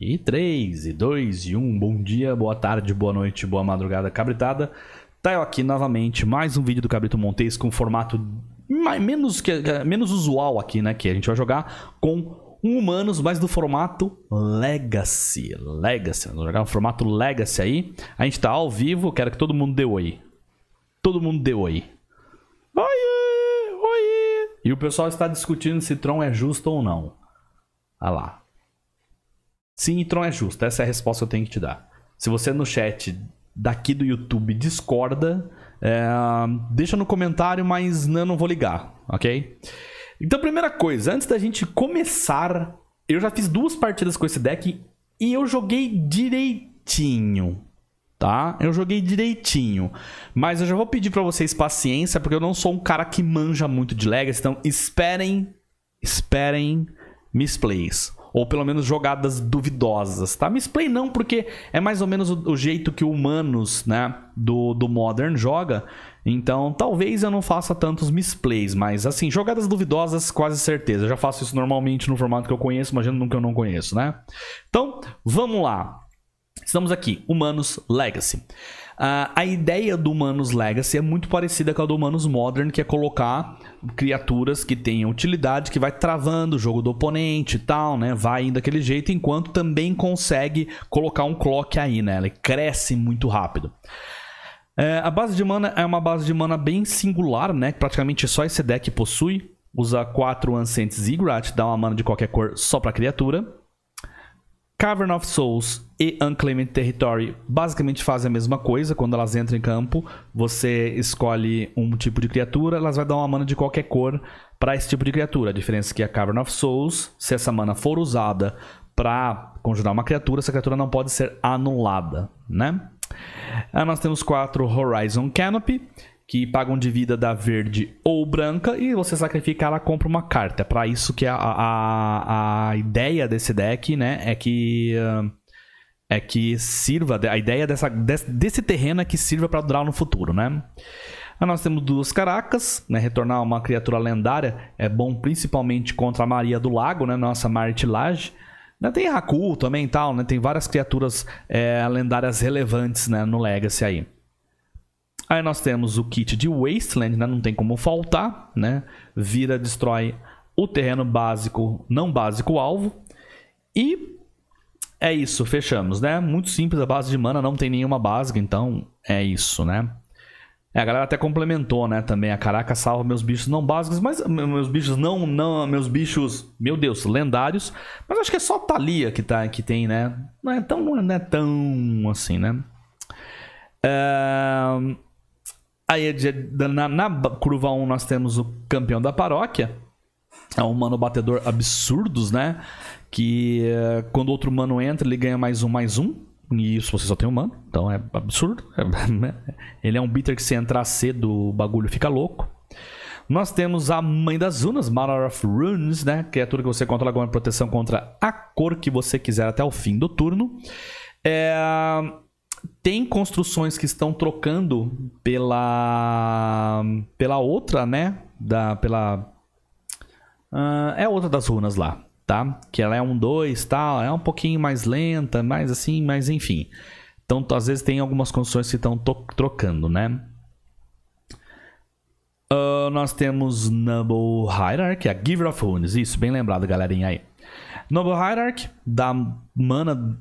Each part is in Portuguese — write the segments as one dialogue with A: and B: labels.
A: E 3, e 2, e 1, bom dia, boa tarde, boa noite, boa madrugada, cabritada. Tá eu aqui novamente, mais um vídeo do Cabrito Montes com formato mais, menos, que, eh, menos usual aqui, né? Que a gente vai jogar com um humanos, mas do formato Legacy. Legacy, vamos jogar um formato Legacy aí. A gente tá ao vivo, quero que todo mundo dê oi. Todo mundo dê oi. Oi, oi. E o pessoal está discutindo se Tron é justo ou não. Ah lá, Sim, Tron é justo. Essa é a resposta que eu tenho que te dar. Se você no chat daqui do YouTube discorda, é, deixa no comentário, mas não, né, não vou ligar, ok? Então, primeira coisa, antes da gente começar, eu já fiz duas partidas com esse deck e eu joguei direitinho, tá? Eu joguei direitinho, mas eu já vou pedir para vocês paciência, porque eu não sou um cara que manja muito de Legacy, então esperem, esperem misplays. Ou pelo menos jogadas duvidosas, tá? Misplay não, porque é mais ou menos o, o jeito que o Humanos, né, do, do Modern joga. Então, talvez eu não faça tantos misplays, mas assim, jogadas duvidosas, quase certeza. Eu já faço isso normalmente no formato que eu conheço, imagina no que eu não conheço, né? Então, vamos lá. Estamos aqui, Humanos Legacy. Uh, a ideia do Humanos Legacy é muito parecida com a do Humanos Modern, que é colocar criaturas que tenham utilidade, que vai travando o jogo do oponente e tal, né? Vai indo daquele jeito, enquanto também consegue colocar um clock aí, né? ela cresce muito rápido. É, a base de mana é uma base de mana bem singular, né? Praticamente só esse deck possui. Usa 4 Ancient Ziggurat, dá uma mana de qualquer cor só pra criatura. Cavern of Souls e Unclaimed Territory basicamente fazem a mesma coisa. Quando elas entram em campo, você escolhe um tipo de criatura, elas vão dar uma mana de qualquer cor para esse tipo de criatura. A diferença é que a Cavern of Souls, se essa mana for usada para conjurar uma criatura, essa criatura não pode ser anulada, né? Aí ah, nós temos quatro Horizon Canopy, que pagam de vida da verde ou branca e você sacrifica ela compra uma carta. Para isso que a, a, a, ideia desse deck, né, é que é que sirva a ideia dessa, desse, terreno é que sirva para durar no futuro, né? nós temos duas caracas, né? Retornar uma criatura lendária é bom principalmente contra a Maria do Lago, né? Nossa Martilage. Né, tem Haku também e tal, né? Tem várias criaturas é, lendárias relevantes né? no Legacy aí. Aí nós temos o kit de Wasteland, né? não tem como faltar, né? Vira, destrói o terreno básico, não básico alvo. E é isso, fechamos, né? Muito simples, a base de mana não tem nenhuma básica, então é isso, né? É, a galera até complementou, né, também. A caraca salva meus bichos não básicos, mas meus bichos não, não, meus bichos, meu Deus, lendários. Mas acho que é só Thalia que, tá, que tem, né? Não é tão, não é tão assim, né? É, Aí é na, na curva 1 nós temos o campeão da paróquia. É um mano batedor absurdos, né? Que eh, quando outro mano entra, ele ganha mais um, mais um. E isso você só tem um mano. Então é absurdo. É, né? ele é um bitter que se entrar cedo, o bagulho fica louco. Nós temos a Mãe das Unas, Mother of Runes, né? Criatura é que você controla com proteção contra a cor que você quiser até o fim do turno. É tem construções que estão trocando pela pela outra, né? Da pela uh, é outra das runas lá, tá? Que ela é um dois tal, tá? é um pouquinho mais lenta, mais assim, mas enfim. Então, às vezes tem algumas construções que estão trocando, né? Uh, nós temos Noble Hierarch, a Giver of Runes. Isso, bem lembrado, galerinha aí. Noble Hierarch dá mana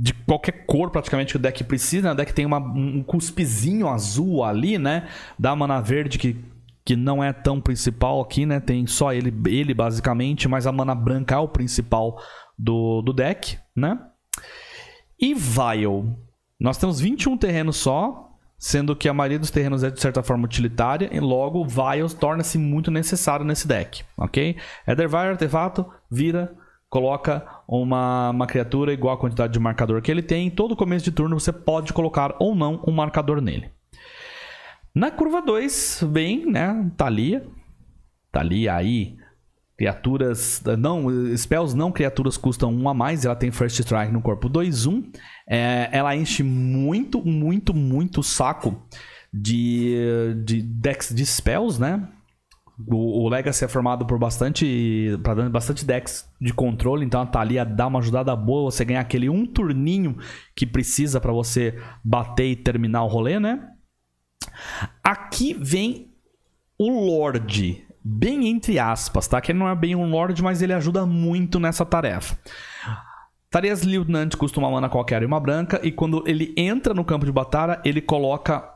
A: de qualquer cor praticamente que o deck precisa. Né? O deck tem uma, um cuspizinho azul ali, né? Da mana verde que que não é tão principal aqui, né? Tem só ele, ele basicamente, mas a mana branca é o principal do, do deck, né? E Vile. Nós temos 21 terrenos só, sendo que a maioria dos terrenos é de certa forma utilitária, e logo Vile torna-se muito necessário nesse deck, ok? Eldervire, artefato, vira, coloca uma, uma criatura igual à quantidade de marcador que ele tem. Em todo começo de turno você pode colocar ou não um marcador nele. Na curva 2, vem, né, Thalia. Thalia aí, criaturas... Não, spells não criaturas custam 1 um a mais. Ela tem First Strike no corpo 2-1. Um. É, ela enche muito, muito, muito o saco de, de decks de spells, né? O, o Legacy é formado por bastante. para dando bastante decks de controle, então a Thalia dá uma ajudada boa, você ganhar aquele um turninho que precisa para você bater e terminar o rolê, né? Aqui vem o Lorde, bem entre aspas, tá? Que ele não é bem um Lorde, mas ele ajuda muito nessa tarefa. Tarefas Lieutenant custa uma mana qualquer e uma branca, e quando ele entra no campo de batalha, ele coloca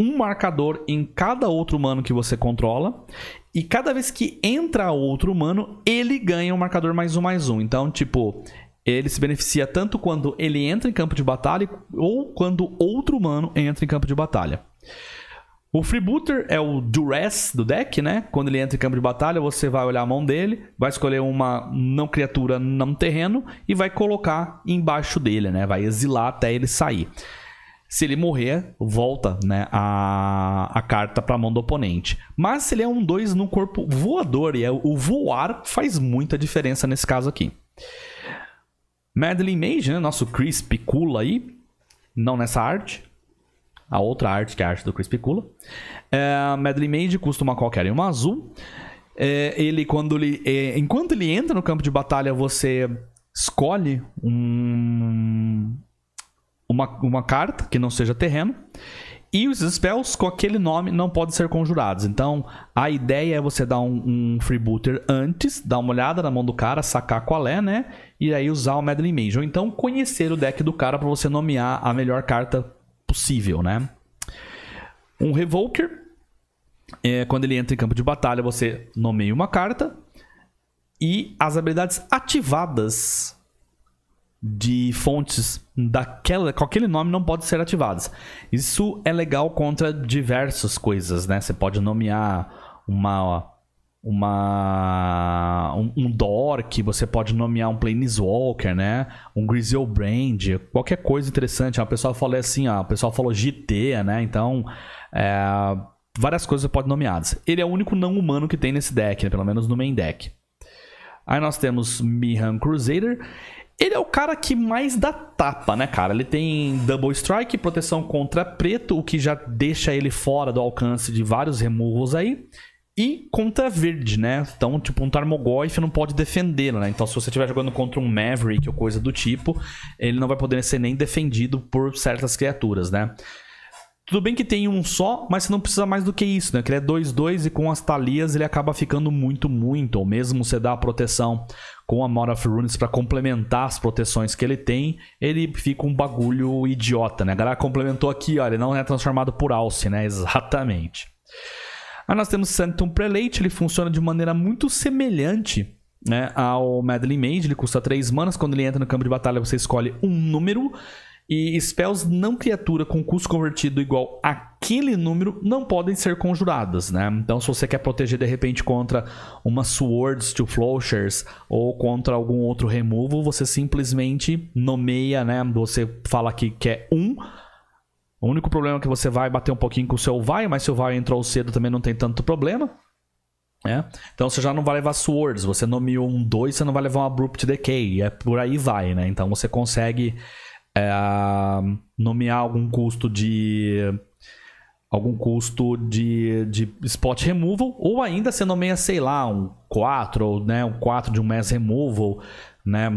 A: um marcador em cada outro humano que você controla. E cada vez que entra outro humano, ele ganha um marcador mais um mais um. Então, tipo, ele se beneficia tanto quando ele entra em campo de batalha ou quando outro humano entra em campo de batalha. O Freebooter é o Duress do deck, né? Quando ele entra em campo de batalha, você vai olhar a mão dele, vai escolher uma não criatura não terreno e vai colocar embaixo dele, né? Vai exilar até ele sair. Se ele morrer, volta né, a, a carta para a mão do oponente. Mas se ele é um 2 no corpo voador, e é, o voar faz muita diferença nesse caso aqui. Madeline Mage, né, nosso Chris Picula aí, não nessa arte, a outra arte que é a arte do Chris Picula. É, Madeline Mage custa uma qualquer e uma azul. É, ele, quando ele, é, enquanto ele entra no campo de batalha, você escolhe um, uma, uma carta que não seja terreno. E os spells com aquele nome não podem ser conjurados. Então, a ideia é você dar um, um freebooter antes, dar uma olhada na mão do cara, sacar qual é, né? E aí usar o Medley Mage. Ou então conhecer o deck do cara para você nomear a melhor carta possível, né? Um Revoker. É, quando ele entra em campo de batalha, você nomeia uma carta. E as habilidades ativadas de fontes daquela, com aquele nome não podem ser ativadas. Isso é legal contra diversas coisas, né? Você pode nomear uma uma um, um dork, você pode nomear um planeswalker, né? Um Griselbrand, qualquer coisa interessante. O pessoal falou assim, ó, o pessoal falou GT, né? Então, é, várias coisas você pode nomeadas. Ele é o único não humano que tem nesse deck, né? pelo menos no main deck. Aí nós temos Mihan Crusader. Ele é o cara que mais dá tapa, né, cara? Ele tem double strike, proteção contra preto, o que já deixa ele fora do alcance de vários removals aí. E contra verde, né? Então, tipo, um Tarmogoyf não pode defendê-lo, né? Então, se você estiver jogando contra um Maverick ou coisa do tipo, ele não vai poder ser nem defendido por certas criaturas, né? Tudo bem que tem um só, mas você não precisa mais do que isso, né? Que ele é 2-2 e com as Thalias ele acaba ficando muito, muito. Ou mesmo você dá a proteção com a Mora of Runes para complementar as proteções que ele tem, ele fica um bagulho idiota, né? A galera complementou aqui, olha, ele não é transformado por Alce, né? Exatamente. Aí nós temos Sanctum Prelate, ele funciona de maneira muito semelhante né, ao Madeline Mage, ele custa 3 manas, quando ele entra no campo de batalha você escolhe um número e spells não criatura com custo convertido igual aquele número não podem ser conjuradas, né? Então, se você quer proteger de repente contra uma Swords to Flouchers ou contra algum outro removal, você simplesmente nomeia, né? Você fala aqui que é um. O único problema é que você vai bater um pouquinho com o seu vai, mas se o vai entrou cedo também não tem tanto problema. É? Então você já não vai levar Swords, você nomeou um 2, você não vai levar um Abrupt Decay, é por aí vai, né? Então você consegue é, nomear algum custo de algum custo de, de spot removal, ou ainda você nomeia, sei lá, um 4, ou né, um 4 de um mass removal, né,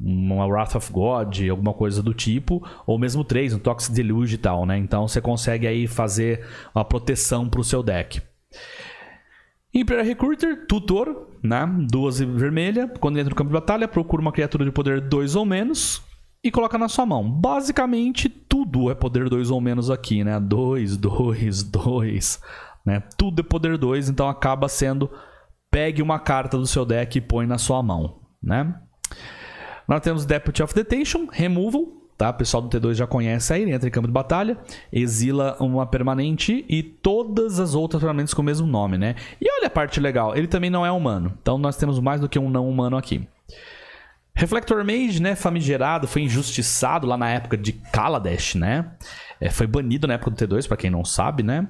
A: uma Wrath of God, alguma coisa do tipo, ou mesmo 3, um Toxic Deluge e tal, né? Então você consegue aí fazer uma proteção para o seu deck. Imperial Recruiter, tutor, né? Duas vermelha. Quando ele entra no campo de batalha, procura uma criatura de poder 2 ou menos e coloca na sua mão. Basicamente, tudo é poder 2 ou menos aqui, né? 2, 2, 2, né? Tudo é poder 2, então acaba sendo pegue uma carta do seu deck e põe na sua mão, né? Nós temos Deputy of Detention, Removal, tá? O pessoal do T2 já conhece aí, ele entra em campo de batalha, exila uma permanente e todas as outras permanentes com o mesmo nome, né? E olha a parte legal, ele também não é humano, então nós temos mais do que um não humano aqui. Reflector Mage, né, famigerado, foi injustiçado lá na época de Kaladesh, né? É, foi banido na época do T2, para quem não sabe, né?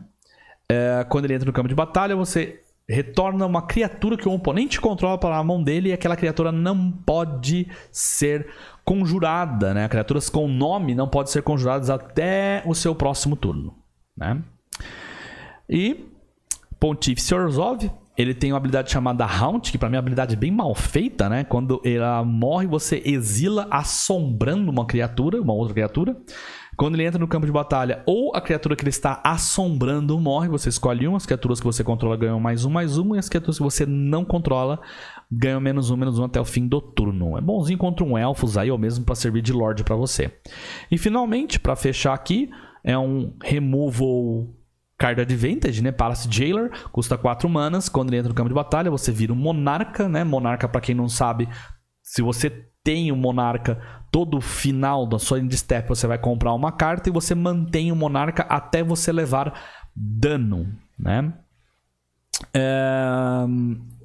A: É, quando ele entra no campo de batalha, você retorna uma criatura que o oponente controla para a mão dele e aquela criatura não pode ser conjurada, né? Criaturas com nome não podem ser conjuradas até o seu próximo turno, né? E Pontífice Orzhov ele tem uma habilidade chamada Haunt, que pra mim é uma habilidade bem mal feita, né? Quando ela morre, você exila assombrando uma criatura, uma outra criatura. Quando ele entra no campo de batalha ou a criatura que ele está assombrando morre, você escolhe uma, as criaturas que você controla ganham mais um, mais um, e as criaturas que você não controla ganham menos um, menos um até o fim do turno. É bonzinho contra um elfos aí, ou mesmo para servir de lord para você. E finalmente, para fechar aqui, é um removal Card Advantage, né? Palace Jailer, custa 4 manas. Quando ele entra no campo de batalha, você vira um monarca, né? Monarca, para quem não sabe, se você tem o um monarca todo final da sua end step, você vai comprar uma carta e você mantém o monarca até você levar dano, né? É...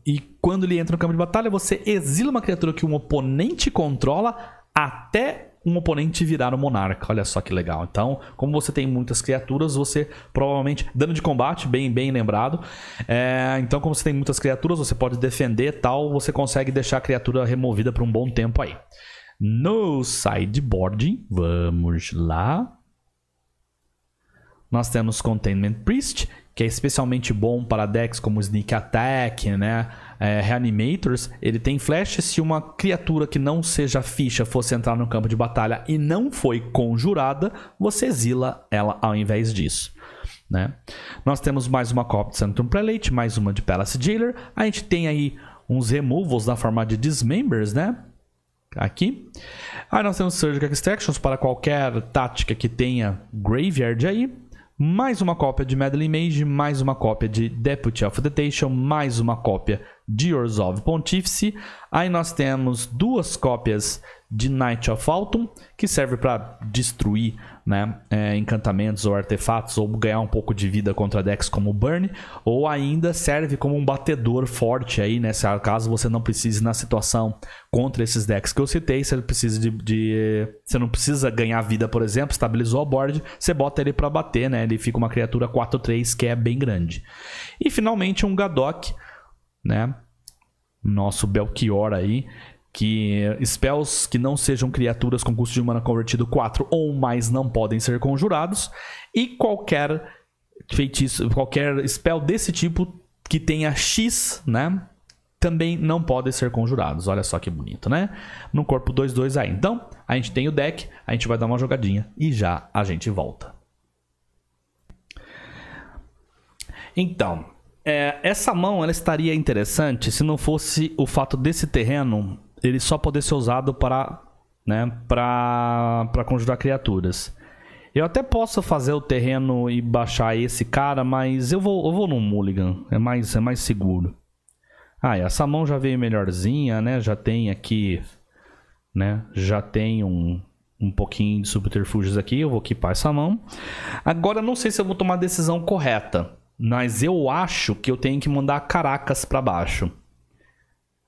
A: E quando ele entra no campo de batalha, você exila uma criatura que um oponente controla até um oponente virar o um monarca. Olha só que legal. Então, como você tem muitas criaturas, você provavelmente. Dano de combate, bem, bem lembrado. É, então, como você tem muitas criaturas, você pode defender tal, você consegue deixar a criatura removida por um bom tempo aí. No sideboard, vamos lá. Nós temos Containment Priest, que é especialmente bom para decks como Sneak Attack, né? é, Reanimators, ele tem flash. Se uma criatura que não seja ficha fosse entrar no campo de batalha e não foi conjurada, você exila ela ao invés disso. Né? Nós temos mais uma cópia de Santum Prelate, mais uma de Palace Jailer. A gente tem aí uns removals na forma de Dismembers, né? Aqui. Aí nós temos Surgical Extractions para qualquer tática que tenha Graveyard aí. Mais uma cópia de Medley Mage, mais uma cópia de Deputy of Detention, mais uma cópia de Orzhov Pontífice. Aí nós temos duas cópias de Night of Autumn, que serve para destruir né, é, encantamentos ou artefatos, ou ganhar um pouco de vida contra decks como Burn, ou ainda serve como um batedor forte aí, né, caso você não precise na situação contra esses decks que eu citei, você precisa de, de você não precisa ganhar vida, por exemplo, estabilizou a board, você bota ele para bater, né, ele fica uma criatura 4/3 que é bem grande. E finalmente um Gadok né? Nosso Belchior aí. Que spells que não sejam criaturas com custo de mana convertido 4 ou mais não podem ser conjurados. E qualquer feitiço, qualquer spell desse tipo que tenha X, né? Também não podem ser conjurados. Olha só que bonito, né? No corpo 2-2 aí. Então, a gente tem o deck, a gente vai dar uma jogadinha e já a gente volta. Então, é, essa mão ela estaria interessante se não fosse o fato desse terreno ele só poder ser usado para né, para conjurar criaturas. Eu até posso fazer o terreno e baixar esse cara, mas eu vou, eu vou no Mulligan. É mais, é mais seguro. Ah, essa mão já veio melhorzinha, né? Já tem aqui... Né? Já tem um, um pouquinho de subterfúgios aqui. Eu vou equipar essa mão. Agora, não sei se eu vou tomar a decisão correta. Mas eu acho que eu tenho que mandar Caracas para baixo.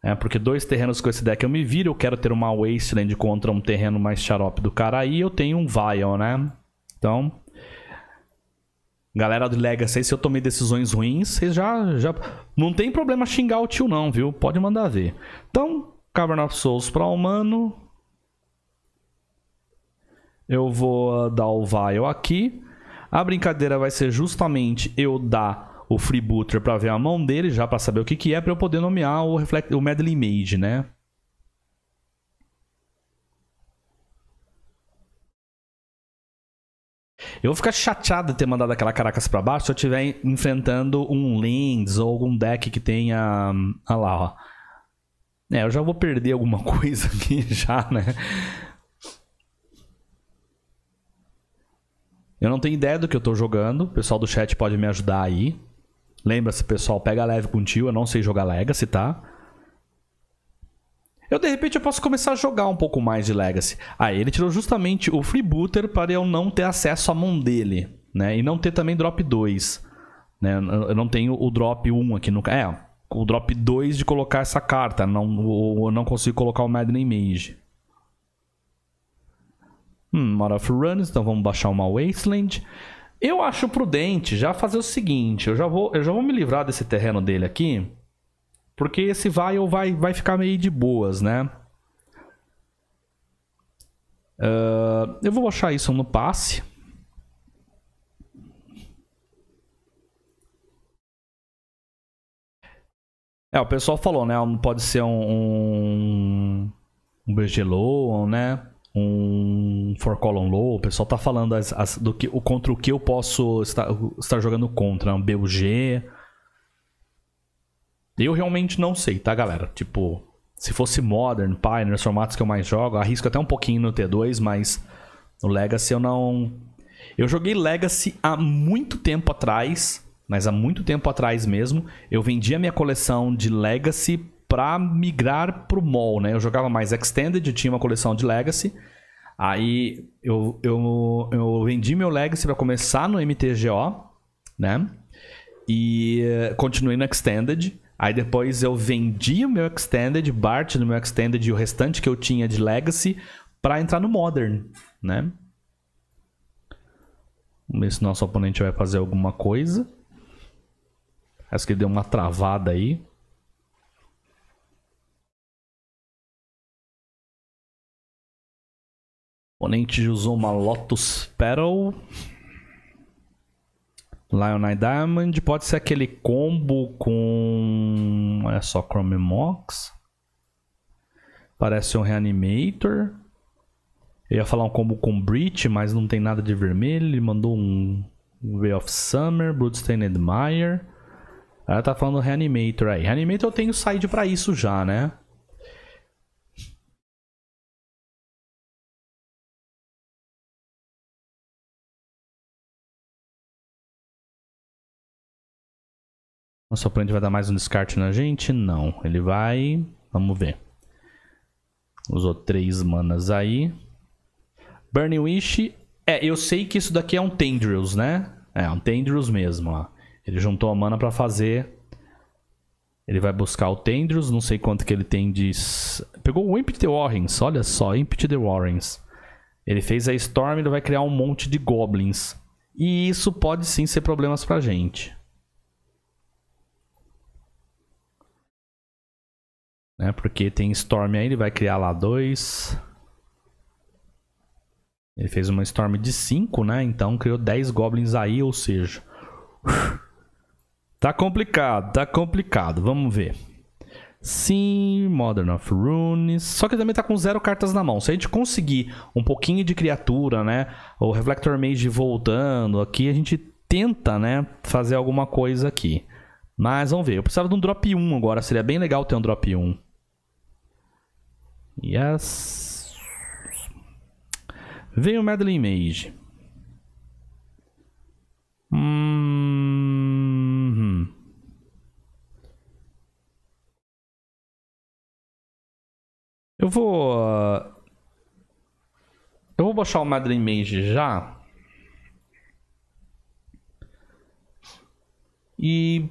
A: É, porque dois terrenos com esse deck eu me viro, eu quero ter uma Wasteland contra um terreno mais xarope do cara aí, eu tenho um Vial, né? Então, galera do Legacy, se eu tomei decisões ruins, vocês já, já... Não tem problema xingar o tio não, viu? Pode mandar ver. Então, Cavern of Souls pra humano. Eu vou ah, dar o Vial aqui. A brincadeira vai ser justamente eu dar o Free Booter para ver a mão dele, já para saber o que, que é, para eu poder nomear o, reflect, o Medley Mage, né? Eu vou ficar chateado de ter mandado aquela caracas para baixo se eu estiver enfrentando um Lens ou algum deck que tenha. Olha hum, ah lá, ó. É, eu já vou perder alguma coisa aqui já, né? Eu não tenho ideia do que eu tô jogando. O pessoal do chat pode me ajudar aí. Lembra-se, pessoal, pega leve com o tio. Eu não sei jogar Legacy, tá? Eu, de repente, eu posso começar a jogar um pouco mais de Legacy. Aí, ah, ele tirou justamente o Freebooter para eu não ter acesso à mão dele, né? E não ter também Drop 2, né? Eu não tenho o Drop 1 aqui no... É, o Drop 2 de colocar essa carta. Não, eu não consigo colocar o Madden Mage. Hum, Mora of Runs, então vamos baixar uma Wasteland. Eu acho prudente já fazer o seguinte, eu já vou, eu já vou me livrar desse terreno dele aqui, porque esse vai ou vai, vai ficar meio de boas, né? Uh, eu vou achar isso no passe. É, o pessoal falou, né? Pode ser um, um, um Bergelon, né? um For Column Low, o pessoal tá falando as, as, do que, o contra o que eu posso estar, estar jogando contra, um BUG. Eu realmente não sei, tá, galera? Tipo, se fosse Modern, Pioneer, os formatos que eu mais jogo, arrisco até um pouquinho no T2, mas no Legacy eu não. Eu joguei Legacy há muito tempo atrás, mas há muito tempo atrás mesmo. Eu vendi a minha coleção de Legacy para migrar pro mall, né? Eu jogava mais Extended, eu tinha uma coleção de Legacy. Aí eu, eu, eu vendi meu Legacy para começar no MTGO, né? E eh, continuei no Extended. Aí depois eu vendi o meu Extended, Bart no meu Extended e o restante que eu tinha de Legacy para entrar no Modern, né? Vamos ver se nosso oponente vai fazer alguma coisa. Acho que ele deu uma travada aí. O oponente usou uma Lotus Petal. Lionite Diamond. Pode ser aquele combo com. Olha é só, Chrome Mox. Parece um Reanimator. Eu ia falar um combo com Breach, mas não tem nada de vermelho. Ele mandou um Way of Summer, Bloodstained Mire. Ela tá falando Reanimator aí. Reanimator eu tenho side para isso já, né?
B: Nosso oponente vai dar mais um
A: descarte na gente? Não. Ele vai... Vamos ver. Usou três manas aí. Burning Wish. É, eu sei que isso daqui é um Tendrils, né? É, um Tendrils mesmo, ó. Ele juntou a mana pra fazer... Ele vai buscar o Tendrils, não sei quanto que ele tem de... Pegou o Impet the Warrens, olha só, Impet the Warrens. Ele fez a Storm, ele vai criar um monte de Goblins. E isso pode sim ser problemas pra gente. Né? Porque tem Storm aí, ele vai criar lá dois. Ele fez uma Storm de 5, né? Então criou 10 Goblins aí, ou seja... tá complicado, tá complicado. Vamos ver. Sim, Modern of Runes. Só que também tá com zero cartas na mão. Se a gente conseguir um pouquinho de criatura, né? O Reflector Mage voltando aqui, a gente tenta, né? Fazer alguma coisa aqui. Mas vamos ver. Eu precisava de um drop 1 agora. Seria bem legal ter um drop 1. Yes. Veio Madeline Mage. Eu vou... Uh, eu vou baixar o Madeline Mage já. E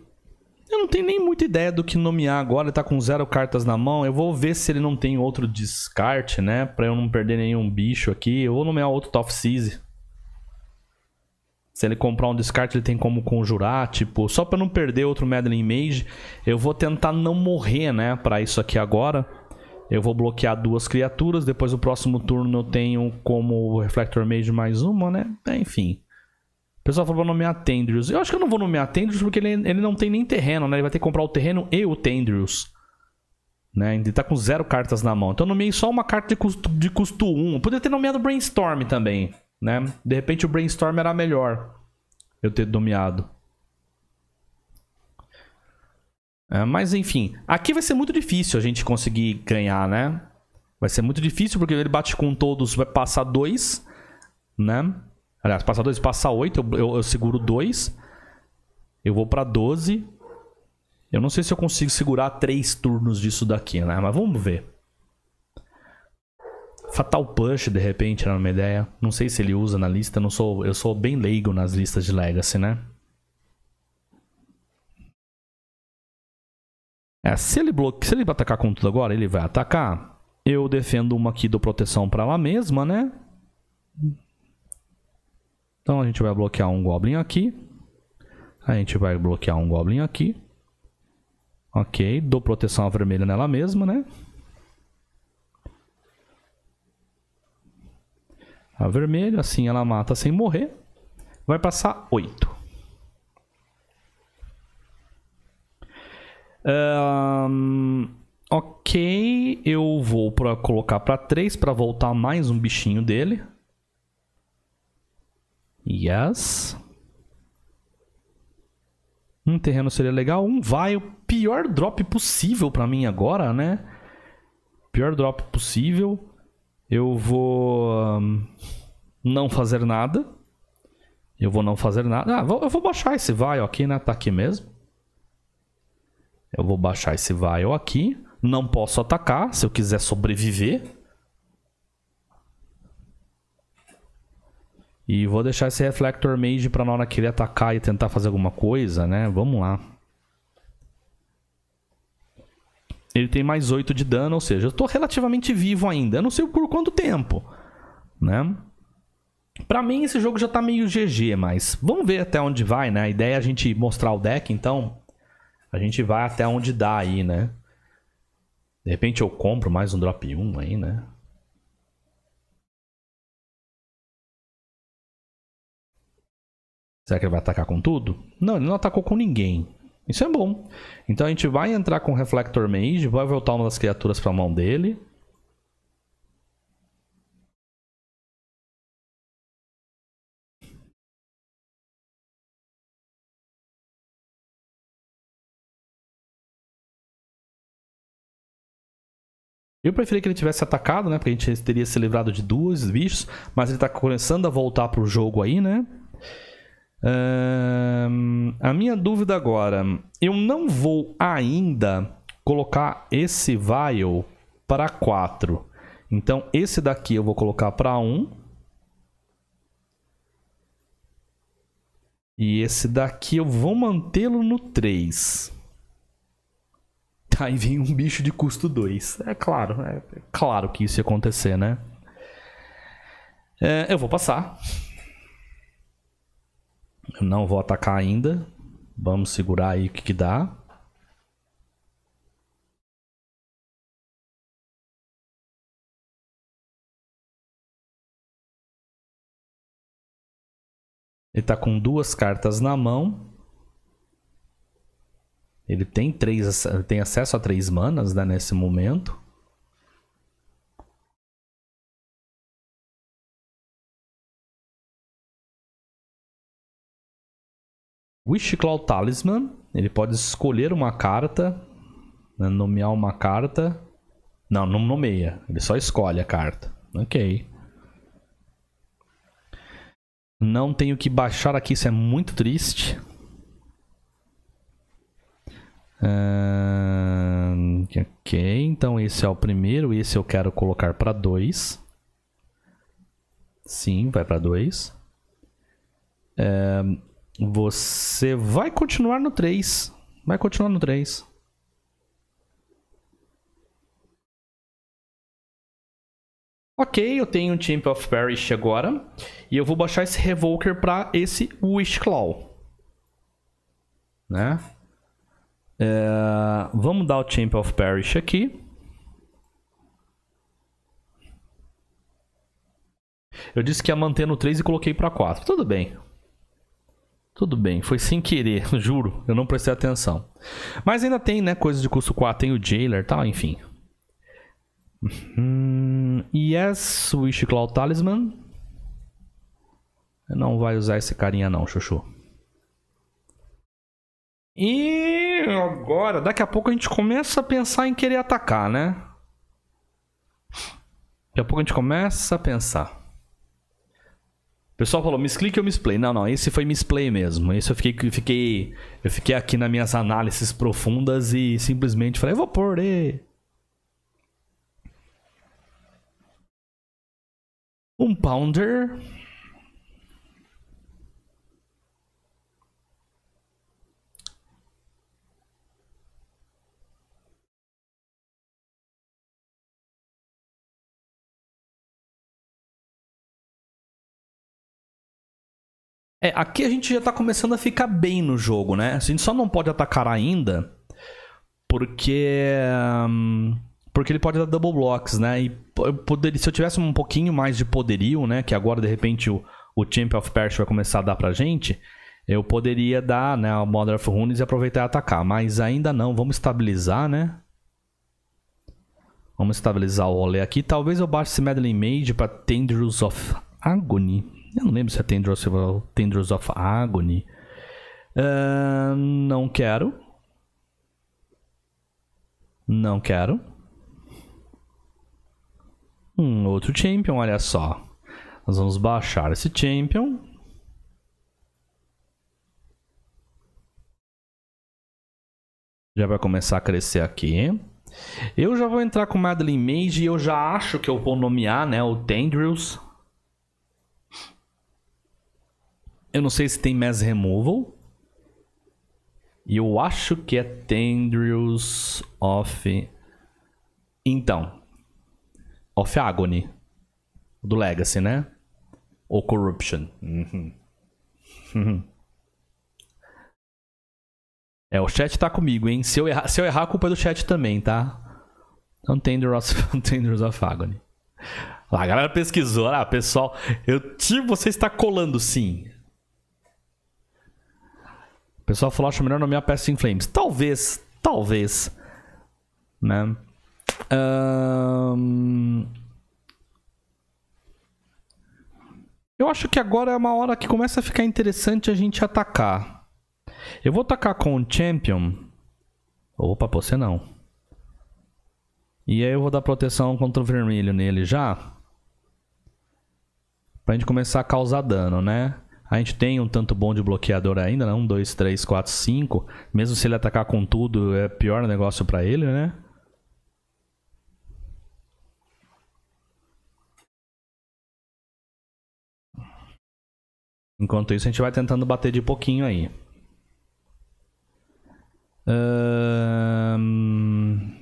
A: não tem nem muita ideia do que nomear agora, ele tá com zero cartas na mão. Eu vou ver se ele não tem outro descarte, né? Pra eu não perder nenhum bicho aqui. Eu vou nomear outro Top Seize. Se ele comprar um descarte, ele tem como conjurar, tipo... Só pra não perder outro Madeline Mage, eu vou tentar não morrer, né? Pra isso aqui agora. Eu vou bloquear duas criaturas, depois no próximo turno eu tenho como Reflector Mage mais uma, né? Enfim pessoal falou pra nomear tendrils Eu acho que eu não vou nomear tendrils porque ele, ele não tem nem terreno, né? Ele vai ter que comprar o terreno e o Tendrils. Né? Ele tá com zero cartas na mão. Então eu nomeei só uma carta de custo, de custo 1. Eu poderia ter nomeado Brainstorm também, né? De repente o Brainstorm era melhor eu ter nomeado. É, mas enfim, aqui vai ser muito difícil a gente conseguir ganhar, né? Vai ser muito difícil porque ele bate com todos, vai passar dois, né? Aliás, passa 2, passa 8, eu, eu, eu seguro 2. Eu vou para 12. Eu não sei se eu consigo segurar 3 turnos disso daqui, né? Mas vamos ver. Fatal Push, de repente, era uma ideia. Não sei se ele usa na lista. Não sou, eu sou bem leigo nas listas de Legacy, né? É, se ele, bloque... se ele atacar com tudo agora, ele vai atacar. Eu defendo uma aqui do proteção para lá mesma, né? Então a gente vai bloquear um Goblin aqui. A gente vai bloquear um Goblin aqui. Ok, dou proteção vermelha nela mesma, né? A vermelha, assim ela mata sem morrer. Vai passar 8. Um, ok, eu vou pra, colocar para 3 para voltar mais um bichinho dele. Yes. Um terreno seria legal. Um vai. O pior drop possível para mim agora, né? Pior drop possível. Eu vou hum, não fazer nada. Eu vou não fazer nada. Ah, eu vou baixar esse vai aqui, né? Tá aqui mesmo. Eu vou baixar esse vai aqui. Não posso atacar. Se eu quiser sobreviver, E vou deixar esse Reflector Mage pra na hora que ele atacar e tentar fazer alguma coisa, né? Vamos lá. Ele tem mais 8 de dano, ou seja, eu tô relativamente vivo ainda. Eu não sei por quanto tempo, né? Pra mim esse jogo já tá meio GG, mas vamos ver até onde vai, né? A ideia é a gente mostrar o deck, então a gente vai até onde dá aí, né? De repente eu compro mais um drop 1 aí, né? Será que ele vai atacar com tudo? Não, ele não atacou com ninguém. Isso é bom. Então a gente vai entrar com o Reflector Mage, vai voltar uma das criaturas para a mão dele. Eu preferia que ele tivesse atacado, né? Porque a gente teria se livrado de duas bichos. Mas ele está começando a voltar pro jogo aí, né? a minha dúvida agora, eu não vou ainda colocar esse vial para 4. Então esse daqui eu vou colocar para 1. E esse daqui eu vou mantê-lo no 3. Tá, aí vem um bicho de custo 2. É claro, é claro que isso ia acontecer, né? É, eu vou passar. Eu não vou atacar ainda. Vamos segurar aí o que, que dá. Ele está com duas cartas na mão. Ele tem, três, tem acesso a três manas né, nesse momento. Wish Cloud Talisman. Ele pode escolher uma carta, né, nomear uma carta. Não, não nomeia. Ele só escolhe a carta. Ok. Não tenho que baixar aqui, isso é muito triste. Uh, ok, então esse é o primeiro. Esse eu quero colocar para dois. Sim, vai para dois. Uh, você vai continuar no 3. Vai continuar no 3. Ok, eu tenho um Champ of Parish agora. E eu vou baixar esse Revoker para esse Wishclaw. Né? É... vamos dar o Champ of Parish aqui. Eu disse que ia manter no 3 e coloquei para 4. Tudo bem. Tudo bem, foi sem querer, juro, eu não prestei atenção. Mas ainda tem, né, coisas de custo 4, tem o Jailer e tal, enfim. Hum, yes, Wish Cloud Talisman. Não vai usar esse carinha não, Chuchu. E agora, daqui a pouco a gente começa a pensar em querer atacar, né? Daqui a pouco a gente começa a pensar pessoal falou misclick ou misplay? Não, não, esse foi misplay mesmo. Esse eu fiquei, fiquei, eu fiquei aqui nas minhas análises profundas e simplesmente falei, vou pôr. E... Um pounder. É, aqui a gente já tá começando a ficar bem no jogo, né? A gente só não pode atacar ainda porque. Hum, porque ele pode dar double blocks, né? E poderia, se eu tivesse um pouquinho mais de poderio, né? Que agora de repente o, o Champion of Persia vai começar a dar pra gente. Eu poderia dar, né? O Mother of Runes e aproveitar e atacar. Mas ainda não. Vamos estabilizar, né? Vamos estabilizar o Ole aqui. Talvez eu baixe esse Meddling Mage pra Tendrils of Agony. Eu não lembro se é Tendrils, Tendrils of Agony. Uh, não quero. Não quero. Um outro champion, olha só. Nós vamos baixar esse champion. Já vai começar a crescer aqui. Eu já vou entrar com Madeline Mage e eu já acho que eu vou nomear né, o Tendrils Eu não sei se tem Mass Removal. E eu acho que é Tendrils of... Então. Of Agony. Do Legacy, né? Ou Corruption. Uhum. É, o chat tá comigo, hein? Se eu errar, se eu errar a culpa é do chat também, tá? Untenders então, of, Untenders of Agony. A galera pesquisou, ah, pessoal. Eu, tive você está colando sim pessoal falou, acho melhor nomear Past in Flames. Talvez, talvez. Né? Um... Eu acho que agora é uma hora que começa a ficar interessante a gente atacar. Eu vou atacar com o Champion. Opa, você não. E aí eu vou dar proteção contra o vermelho nele já. Pra gente começar a causar dano, né? A gente tem um tanto bom de bloqueador ainda, né? Um, dois, três, quatro, cinco. Mesmo se ele atacar com tudo, é pior negócio para ele, né?
B: Enquanto isso, a gente vai
A: tentando bater de pouquinho aí. Um...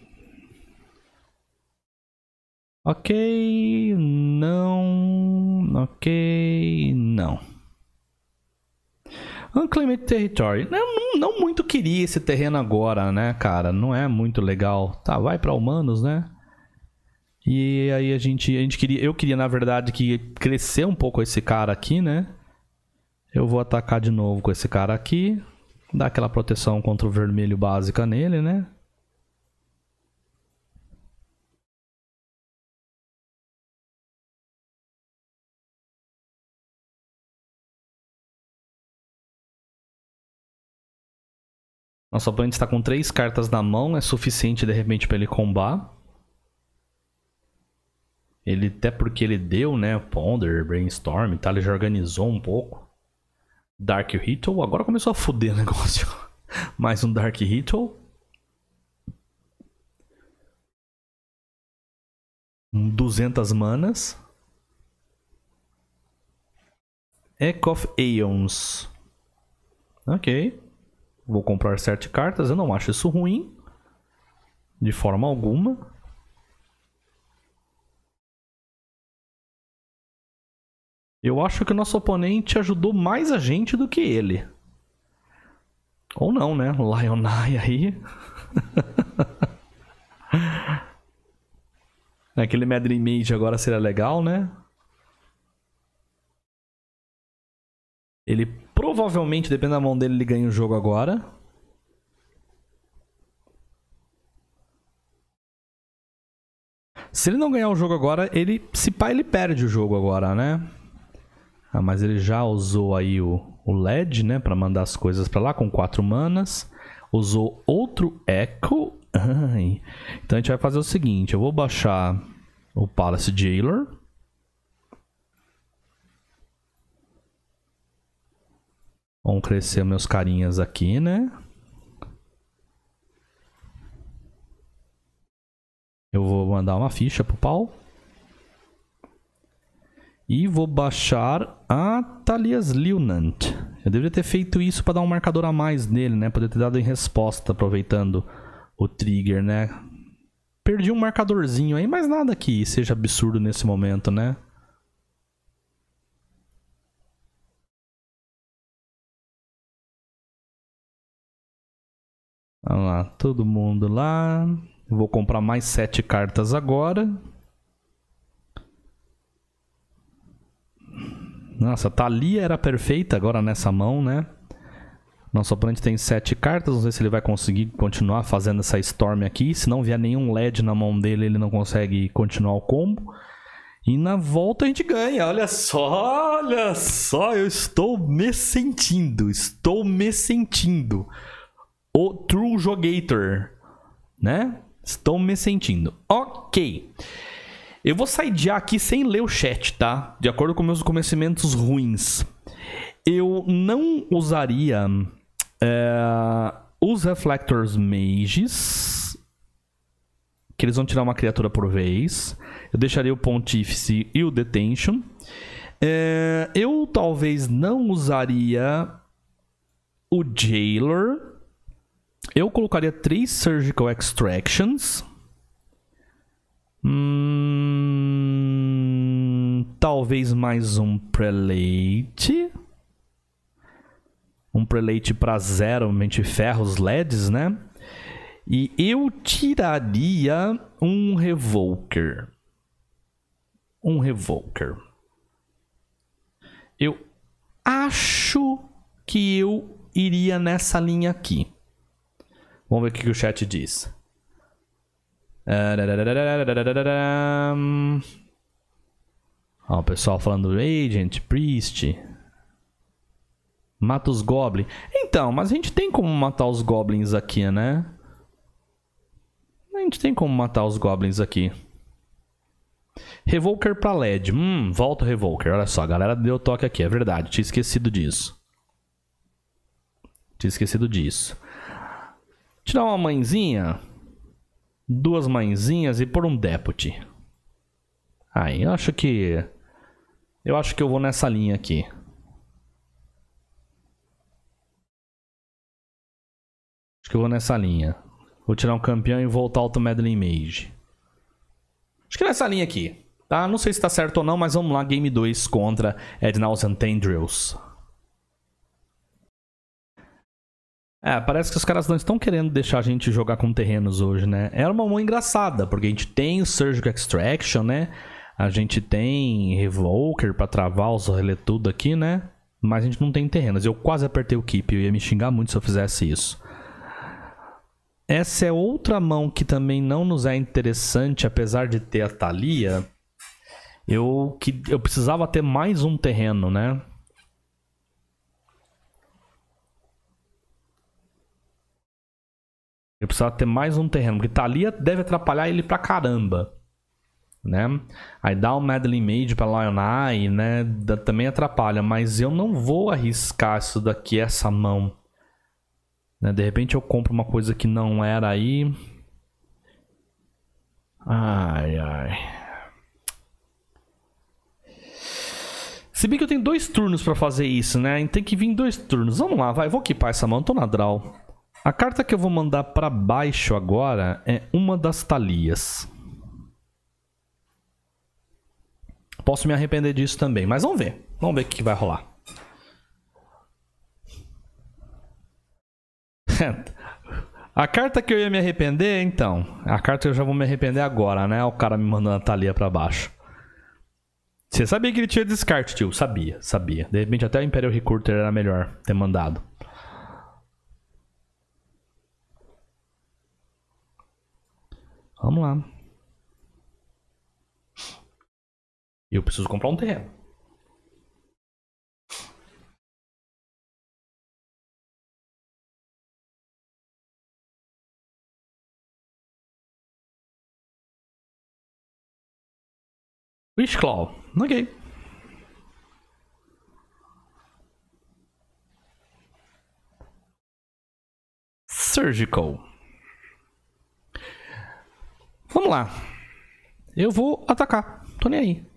A: Ok, não. Ok, não. Unclaimed Territory. Eu não, não muito queria esse terreno agora, né, cara? Não é muito legal. Tá, vai para humanos, né? E aí a gente, a gente queria, eu queria na verdade que crescer um pouco esse cara aqui, né? Eu vou atacar de novo com esse cara aqui, dar aquela proteção contra o vermelho básica nele, né?
B: Nosso oponente está com três cartas na mão,
A: é suficiente de repente para ele combar. Ele até porque ele deu, né, Ponder, Brainstorm e tá, ele já organizou um pouco. Dark Ritual, agora começou a foder o negócio. Mais um Dark Ritual. Duzentas 200 manas. Echo of Aeons. Ok. Vou comprar sete cartas, eu não acho isso ruim. De forma alguma. Eu acho que o nosso oponente ajudou mais a gente do que ele. Ou não, né? Lionai aí. Né, aquele Madrid Mage agora seria legal, né? Ele Provavelmente, dependendo da mão dele, ele ganha o jogo agora. Se ele não ganhar o jogo agora, ele. Se pá, ele perde o jogo agora, né? Ah, mas ele já usou aí o, o LED, né? Pra mandar as coisas pra lá com quatro manas. Usou outro Echo. Ai. Então a gente vai fazer o seguinte: eu vou baixar o Palace Jailer. Vão crescer meus carinhas aqui, né? Eu vou mandar uma ficha pro pau. E vou baixar a Thalias Leonant. Eu deveria ter feito isso para dar um marcador a mais nele, né? Poder ter dado em resposta, aproveitando o trigger, né? Perdi um marcadorzinho aí, mas nada que seja absurdo nesse momento, né?
B: Vamos lá, todo mundo
A: lá. Vou comprar mais sete cartas agora. Nossa, Thalia era perfeita agora nessa mão, né? Nosso oponente tem sete cartas, não sei se ele vai conseguir continuar fazendo essa Storm aqui. Se não vier nenhum LED na mão dele, ele não consegue continuar o combo. E na volta a gente ganha. Olha só, olha só, eu estou me sentindo, estou me sentindo o True Jogator, né? Estão me sentindo. Ok. Eu vou sair de aqui sem ler o chat, tá? De acordo com meus conhecimentos ruins. Eu não usaria é, os Reflectors Mages. Que eles vão tirar uma criatura por vez. Eu deixaria o Pontífice e o Detention. É, eu talvez não usaria o Jailer. Eu colocaria três Surgical Extractions. Hum, talvez mais um Prelate. Um Prelate para zero, mente ferros, LEDs, né? E eu tiraria um Revoker. Um Revoker. Eu acho que eu iria nessa linha aqui. Vamos ver o que o chat diz. Ó, o pessoal falando Agent, Priest. Mata os Goblins. Então, mas a gente tem como matar os Goblins aqui, né? A gente tem como matar os Goblins aqui. Revoker pra LED. Hum, volta o Revoker. Olha só, a galera deu toque aqui, é verdade. Tinha esquecido disso. Tinha esquecido disso. Tirar uma mãezinha, duas mãezinhas e por um deputy. Aí, eu acho que. Eu acho que eu vou nessa linha aqui. Acho que eu vou nessa linha. Vou tirar um campeão e voltar o Medley Mage. Acho que nessa linha aqui. Tá? Não sei se tá certo ou não, mas vamos lá. Game 2 contra Ednaus and Tendrils. É, parece que os caras não estão querendo deixar a gente jogar com terrenos hoje, né? Era uma mão engraçada, porque a gente tem o Surgical Extraction, né? A gente tem Revoker para travar os tudo aqui, né? Mas a gente não tem terrenos. Eu quase apertei o Keep, eu ia me xingar muito se eu fizesse isso. Essa é outra mão que também não nos é interessante, apesar de ter a Thalia. Eu, que, eu precisava ter mais um terreno, né? Ele precisava ter mais um terreno, porque Thalia tá deve atrapalhar ele pra caramba. Né? Aí dá o Madeline Mage pra Lionai, né? Da, também atrapalha, mas eu não vou arriscar isso daqui, essa mão. Né? De repente eu compro uma coisa que não era aí. Ai, ai. Se bem que eu tenho dois turnos pra fazer isso, né? Tem que vir dois turnos. Vamos lá, vai. Vou equipar essa mão, tô na draw. A carta que eu vou mandar para baixo agora é uma das Talias. Posso me arrepender disso também, mas vamos ver. Vamos ver o que vai rolar. a carta que eu ia me arrepender, então. A carta que eu já vou me arrepender agora, né? O cara me mandando a Thalia pra baixo. Você sabia que ele tinha descarte, tio? Sabia, sabia. De repente até o Imperial Recruiter era melhor ter mandado. Vamos lá.
B: Eu preciso comprar um terreno. Wishclaw. Ok.
A: Surgical. Vamos lá. Eu vou atacar. Tô nem aí.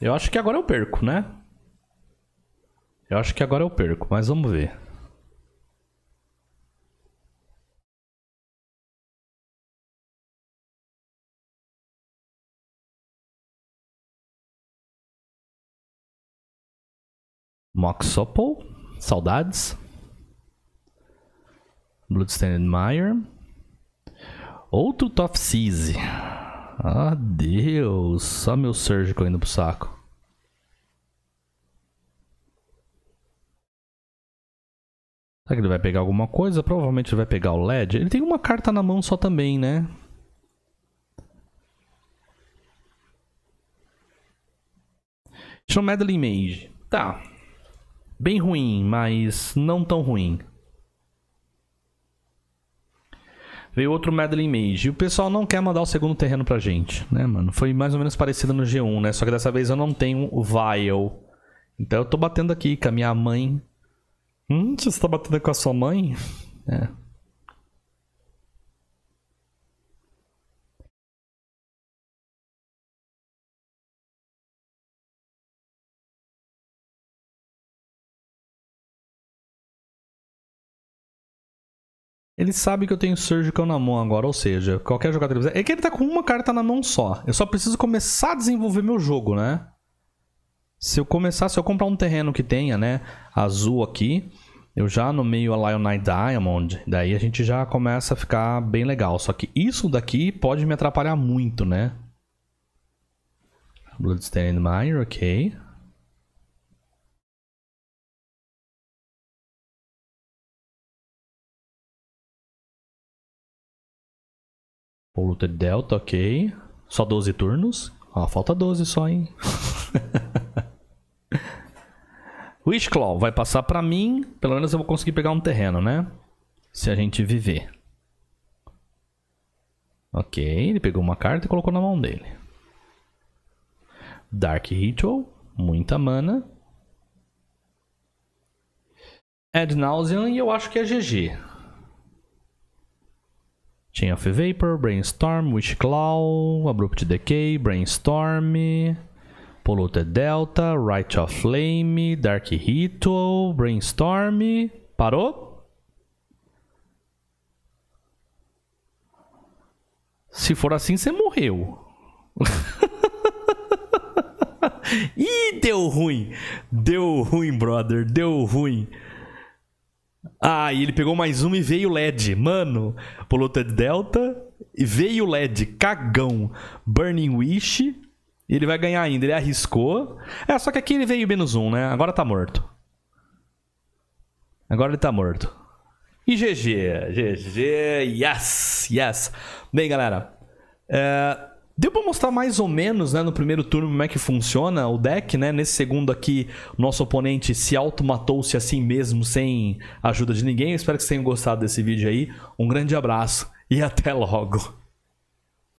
A: Eu acho que agora eu perco, né? Eu acho que agora eu perco, mas vamos ver.
B: Moxopol, saudades.
A: Bloodstained Mire. Outro Tough Seize. Ah, Deus. Só meu Surgical indo pro saco. Será que ele vai pegar alguma coisa? Provavelmente ele vai pegar o LED. Ele tem uma carta na mão só também, né? Chama Madeline Mage. Tá. Bem ruim, mas não tão ruim. Veio outro Medley Mage. E o pessoal não quer mandar o segundo terreno pra gente, né, mano? Foi mais ou menos parecido no G1, né? Só que dessa vez eu não tenho o Vile. Então eu tô batendo aqui com a minha mãe. Hum, você tá batendo com a sua mãe? É. Ele sabe que eu tenho Surgical na mão agora, ou seja, qualquer jogador que É que ele tá com uma carta na mão só. Eu só preciso começar a desenvolver meu jogo, né? Se eu começar, se eu comprar um terreno que tenha, né, azul aqui, eu já nomeio a Lionite Diamond, daí a gente já começa a ficar bem legal. Só que isso daqui pode me atrapalhar muito, né? Bloodstained Mine, ok. Poluta de Delta, ok. Só 12 turnos? Ó, falta 12 só, hein? Wishclaw vai passar pra mim. Pelo menos eu vou conseguir pegar um terreno, né? Se a gente viver. Ok, ele pegou uma carta e colocou na mão dele. Dark Ritual, muita mana. Ad Nauseam e eu acho que é GG. Tinha of Vapor, Brainstorm, Wishclaw, Abrupt Decay, Brainstorm, Polluted Delta, Rite of Flame, Dark Ritual, Brainstorm. Parou? Se for assim, você morreu. Ih, deu ruim. Deu ruim, brother. Deu ruim. Ah, e ele pegou mais uma e veio o LED. Mano, Polota Delta e veio o LED. Cagão. Burning Wish. E ele vai ganhar ainda. Ele arriscou. É, só que aqui ele veio menos um, né? Agora tá morto. Agora ele tá morto. E GG. GG. Yes. Yes. Bem, galera. É... Deu pra mostrar mais ou menos, né, no primeiro turno como é que funciona o deck, né? Nesse segundo aqui, nosso oponente se automatou-se assim mesmo, sem ajuda de ninguém. Eu espero que vocês tenham gostado desse vídeo aí. Um grande abraço e até logo.